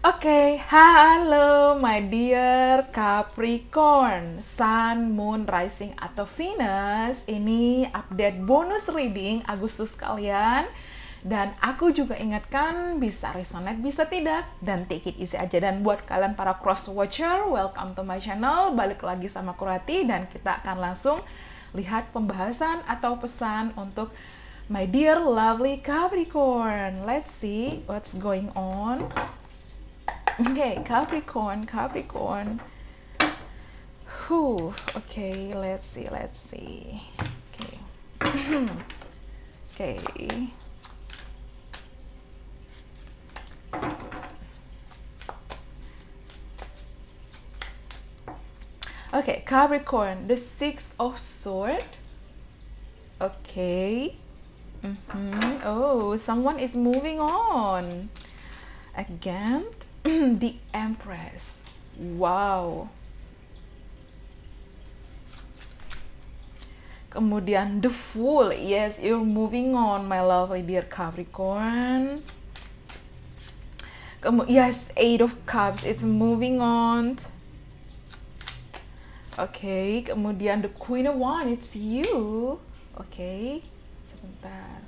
Oke, okay, halo my dear Capricorn, Sun, Moon, Rising atau Venus. Ini update bonus reading Agustus kalian. Dan aku juga ingatkan bisa resonate, bisa tidak. Dan take it easy aja. Dan buat kalian para cross watcher, welcome to my channel. Balik lagi sama Kurati dan kita akan langsung lihat pembahasan atau pesan untuk my dear lovely Capricorn. Let's see what's going on. Okay, Capricorn, Capricorn. Who? Okay, let's see, let's see. Okay. okay. Okay, Capricorn, the Six of Sword. Okay. Mm -hmm. Oh, someone is moving on. Again. the Empress. Wow. Kemudian the Fool. Yes, you're moving on, my lovely dear Capricorn. Kamu, yes, Eight of Cups. It's moving on. okay, kemudian the Queen of Wands. It's you. okay, sebentar.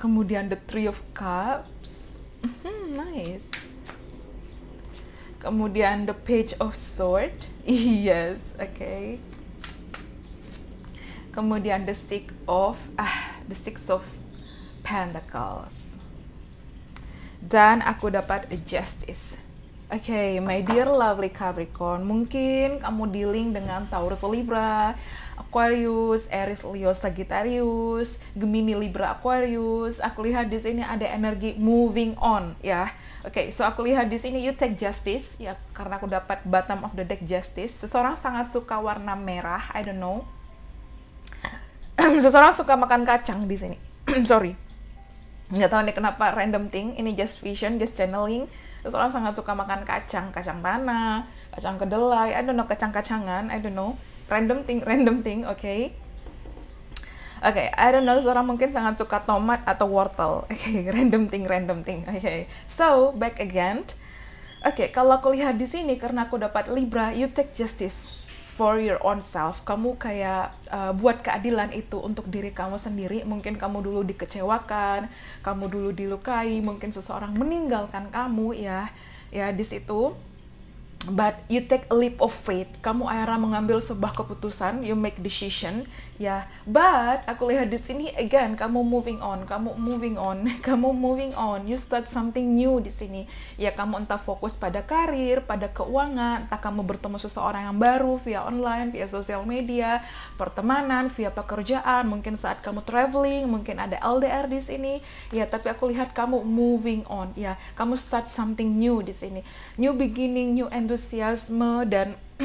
kemudian the three of cups mhm, nice kemudian the page of sword yes oke okay. kemudian the six of ah the six of pentacles dan aku dapat a justice okay, my dear lovely Capricorn, mungkin kamu dealing dengan Taurus Libra Aquarius, Aries, Leo, Sagittarius, Gemini, Libra, Aquarius. Aku lihat di sini ada energi moving on ya. Oke, okay, so aku lihat di sini you take justice ya karena aku dapat bottom of the deck justice. Seseorang sangat suka warna merah, I don't know. Seseorang suka makan kacang di sini. Sorry. Nggak tahu nih kenapa random thing, ini just vision, just channeling. Seseorang sangat suka makan kacang, kacang tanah, kacang kedelai, I don't know, kacang-kacangan, I don't know random thing random thing oke okay? Oke, okay, I don't know, seorang mungkin sangat suka tomat atau wortel. Oke, okay, random thing, random thing. Oke, okay. so back again. Oke, okay, kalau aku lihat di sini karena aku dapat Libra, you take justice for your own self. Kamu kayak uh, buat keadilan itu untuk diri kamu sendiri. Mungkin kamu dulu dikecewakan, kamu dulu dilukai, mungkin seseorang meninggalkan kamu ya. Ya, di situ but you take a leap of faith. Kamu akhirnya mengambil sebuah keputusan, you make decision, ya. Yeah. But aku lihat di sini again, kamu moving on, kamu moving on, kamu moving on. You start something new di sini. Ya kamu entah fokus pada karir, pada keuangan, entah kamu bertemu seseorang yang baru via online, via sosial media, pertemanan, via pekerjaan, mungkin saat kamu traveling, mungkin ada LDR di sini. Ya, tapi aku lihat kamu moving on, ya. Kamu start something new di sini. New beginning, new end antusiasme dan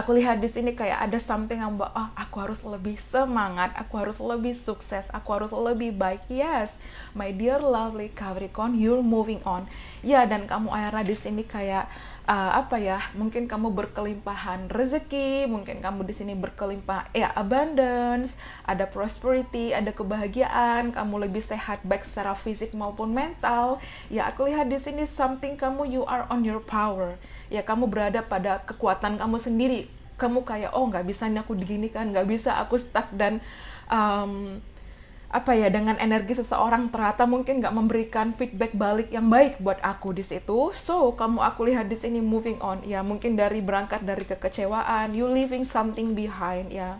aku lihat di sini kayak ada something yang oh aku harus lebih semangat, aku harus lebih sukses, aku harus lebih baik. Yes, my dear lovely Capricorn, you're moving on. Ya dan kamu Aira di sini kayak uh, apa ya mungkin kamu berkelimpahan rezeki mungkin kamu di sini berkelimpah ya abundance ada prosperity ada kebahagiaan kamu lebih sehat baik secara fisik maupun mental ya aku lihat di sini something kamu you are on your power ya kamu berada pada kekuatan kamu sendiri kamu kayak oh nggak bisa nih aku digini kan nggak bisa aku stuck dan um, apa ya dengan energi seseorang ternyata mungkin nggak memberikan feedback balik yang baik buat aku di situ so kamu aku lihat di sini moving on ya mungkin dari berangkat dari kekecewaan you leaving something behind ya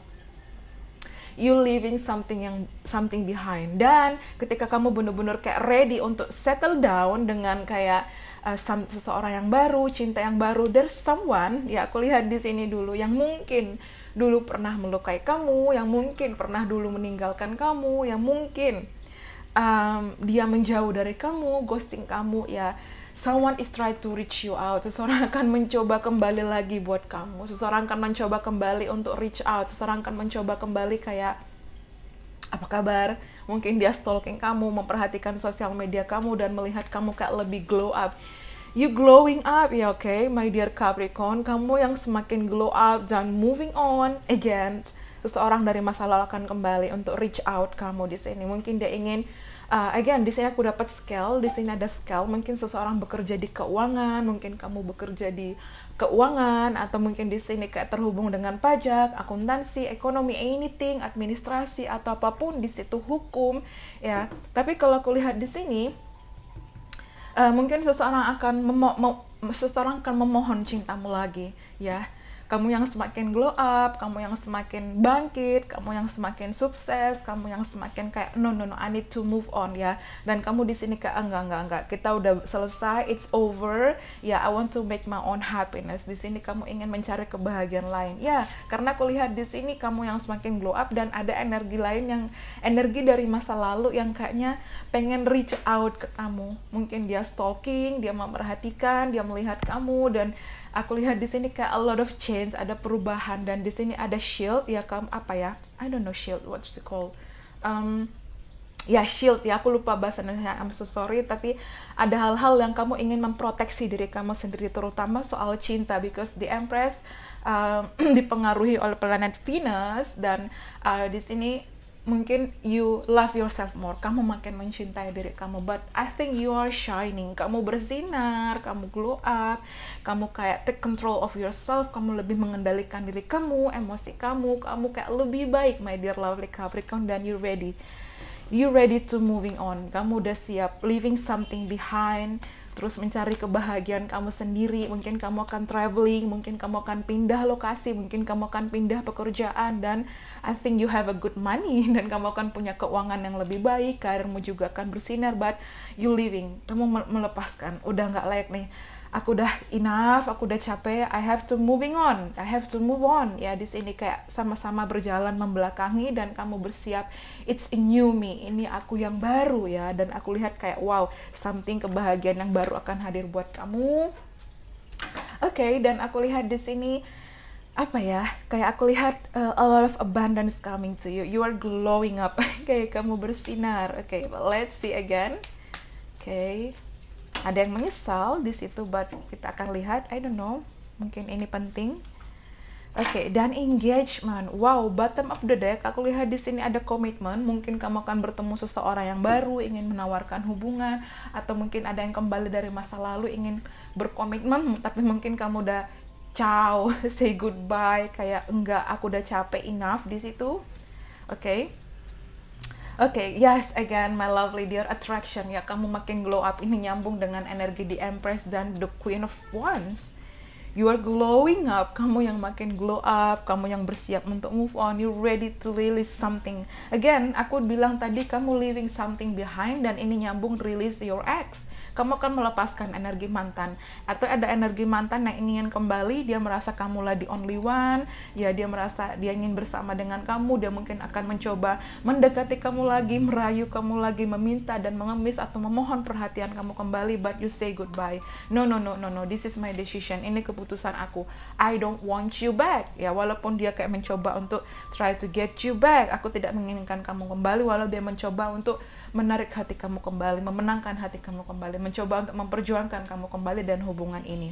you leaving something yang something behind dan ketika kamu bener-bener kayak ready untuk settle down dengan kayak uh, seseorang yang baru, cinta yang baru, there's someone ya aku lihat di sini dulu yang mungkin dulu pernah melukai kamu, yang mungkin pernah dulu meninggalkan kamu, yang mungkin um, dia menjauh dari kamu, ghosting kamu ya. Someone is try to reach you out. Seseorang akan mencoba kembali lagi buat kamu. Seseorang akan mencoba kembali untuk reach out. Seseorang akan mencoba kembali kayak apa kabar mungkin dia stalking kamu memperhatikan sosial media kamu dan melihat kamu kayak lebih glow up you glowing up ya oke okay? my dear Capricorn kamu yang semakin glow up dan moving on again seseorang dari masa lalu akan kembali untuk reach out kamu di sini mungkin dia ingin uh, again di sini aku dapat scale di sini ada scale mungkin seseorang bekerja di keuangan mungkin kamu bekerja di keuangan atau mungkin di sini kayak terhubung dengan pajak akuntansi ekonomi anything administrasi atau apapun di situ hukum ya tapi kalau aku lihat di sini uh, mungkin seseorang akan memo seseorang akan memohon cintamu lagi ya kamu yang semakin glow up, kamu yang semakin bangkit, kamu yang semakin sukses, kamu yang semakin kayak no no no I need to move on ya. Dan kamu di sini kayak enggak ah, enggak enggak, kita udah selesai, it's over. Ya, yeah, I want to make my own happiness. Di sini kamu ingin mencari kebahagiaan lain. Ya, yeah, karena aku lihat di sini kamu yang semakin glow up dan ada energi lain yang energi dari masa lalu yang kayaknya pengen reach out ke kamu. Mungkin dia stalking, dia memperhatikan, dia melihat kamu dan aku lihat di sini kayak a lot of change, ada perubahan dan di sini ada shield ya kamu apa ya? I don't know shield what's it called. Um, ya shield ya aku lupa bahasa Indonesia I'm so sorry tapi ada hal-hal yang kamu ingin memproteksi diri kamu sendiri terutama soal cinta because the Empress uh, dipengaruhi oleh planet Venus dan uh, di sini mungkin you love yourself more, kamu makin mencintai diri kamu. But I think you are shining, kamu bersinar, kamu glow up, kamu kayak take control of yourself, kamu lebih mengendalikan diri kamu, emosi kamu, kamu kayak lebih baik, my dear lovely Capricorn, dan you ready. You ready to moving on, kamu udah siap leaving something behind, terus mencari kebahagiaan kamu sendiri mungkin kamu akan traveling mungkin kamu akan pindah lokasi mungkin kamu akan pindah pekerjaan dan I think you have a good money dan kamu akan punya keuangan yang lebih baik karirmu juga akan bersinar but you living kamu melepaskan udah nggak layak nih aku udah enough, aku udah capek, I have to moving on, I have to move on. Ya di sini kayak sama-sama berjalan membelakangi dan kamu bersiap, it's a new me, ini aku yang baru ya. Dan aku lihat kayak wow, something kebahagiaan yang baru akan hadir buat kamu. Oke, okay, dan aku lihat di sini apa ya kayak aku lihat uh, a lot of abundance coming to you you are glowing up kayak kamu bersinar oke okay, let's see again oke okay ada yang menyesal di situ but kita akan lihat I don't know mungkin ini penting oke okay, dan engagement wow bottom of the deck aku lihat di sini ada komitmen mungkin kamu akan bertemu seseorang yang baru ingin menawarkan hubungan atau mungkin ada yang kembali dari masa lalu ingin berkomitmen tapi mungkin kamu udah ciao say goodbye kayak enggak aku udah capek enough di situ oke okay? okay, yes, again, my lovely dear attraction. Ya, kamu makin glow up. Ini nyambung dengan energi di Empress dan the Queen of Wands. You are glowing up. Kamu yang makin glow up. Kamu yang bersiap untuk move on. You ready to release something. Again, aku bilang tadi kamu leaving something behind dan ini nyambung release your ex kamu akan melepaskan energi mantan atau ada energi mantan yang ingin kembali dia merasa lah the only one ya dia merasa dia ingin bersama dengan kamu dia mungkin akan mencoba mendekati kamu lagi merayu kamu lagi meminta dan mengemis atau memohon perhatian kamu kembali but you say goodbye no no no no no this is my decision ini keputusan aku I don't want you back ya walaupun dia kayak mencoba untuk try to get you back aku tidak menginginkan kamu kembali walau dia mencoba untuk menarik hati kamu kembali memenangkan hati kamu kembali mencoba untuk memperjuangkan kamu kembali dan hubungan ini.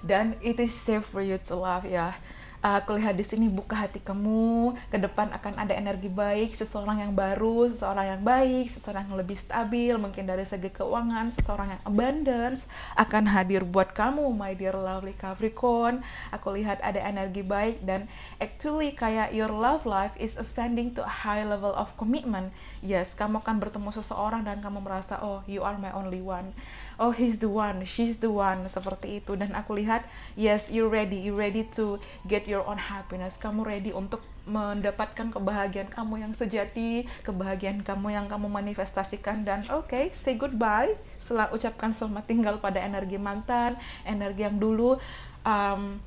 Dan it is safe for you to love ya. Aku ah, lihat di sini buka hati kamu ke depan akan ada energi baik seseorang yang baru seseorang yang baik seseorang yang lebih stabil mungkin dari segi keuangan seseorang yang abundance akan hadir buat kamu my dear lovely Capricorn aku lihat ada energi baik dan actually kayak your love life is ascending to a high level of commitment yes kamu akan bertemu seseorang dan kamu merasa oh you are my only one oh he's the one she's the one seperti itu dan aku lihat yes you ready you ready to get your your own happiness. Kamu ready untuk mendapatkan kebahagiaan kamu yang sejati, kebahagiaan kamu yang kamu manifestasikan dan oke, okay, say goodbye. Setelah ucapkan selamat tinggal pada energi mantan, energi yang dulu um,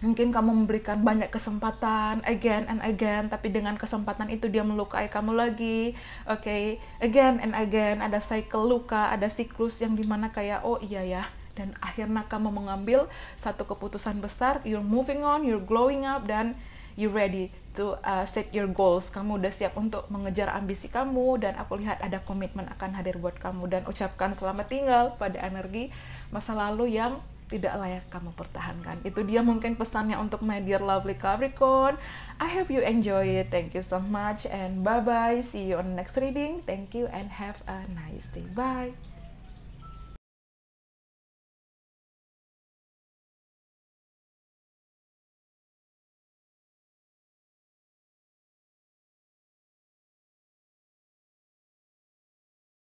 mungkin kamu memberikan banyak kesempatan again and again tapi dengan kesempatan itu dia melukai kamu lagi oke okay? again and again ada cycle luka ada siklus yang dimana kayak oh iya ya dan akhirnya kamu mengambil satu keputusan besar you're moving on you're glowing up dan you ready to uh, set your goals kamu udah siap untuk mengejar ambisi kamu dan aku lihat ada komitmen akan hadir buat kamu dan ucapkan selamat tinggal pada energi masa lalu yang tidak layak kamu pertahankan. Itu dia mungkin pesannya untuk my dear lovely Capricorn. I hope you enjoy it. Thank you so much and bye-bye. See you on next reading. Thank you and have a nice day. Bye.